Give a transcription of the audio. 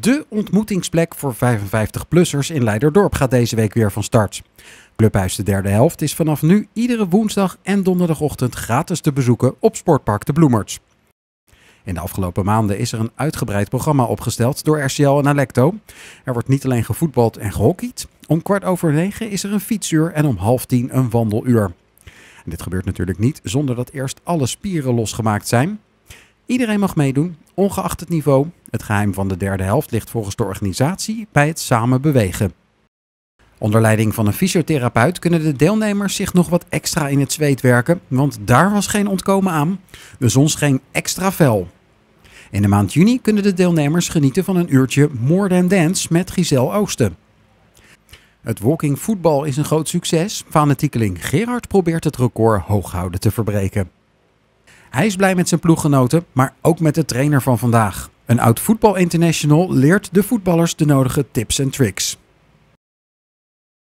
De ontmoetingsplek voor 55-plussers in Leiderdorp gaat deze week weer van start. Clubhuis de derde helft is vanaf nu iedere woensdag en donderdagochtend gratis te bezoeken op Sportpark de Bloemerts. In de afgelopen maanden is er een uitgebreid programma opgesteld door RCL en Alecto. Er wordt niet alleen gevoetbald en gehockeyd. Om kwart over negen is er een fietsuur en om half tien een wandeluur. dit gebeurt natuurlijk niet zonder dat eerst alle spieren losgemaakt zijn. Iedereen mag meedoen, ongeacht het niveau. Het geheim van de derde helft ligt volgens de organisatie bij het samen bewegen. Onder leiding van een fysiotherapeut kunnen de deelnemers zich nog wat extra in het zweet werken, want daar was geen ontkomen aan. De zon scheen extra fel. In de maand juni kunnen de deelnemers genieten van een uurtje More Than Dance met Giselle Oosten. Het walking voetbal is een groot succes. Fanatiekeling Gerard probeert het record hooghouden te verbreken. Hij is blij met zijn ploeggenoten, maar ook met de trainer van vandaag. Een oud voetbal international leert de voetballers de nodige tips en tricks.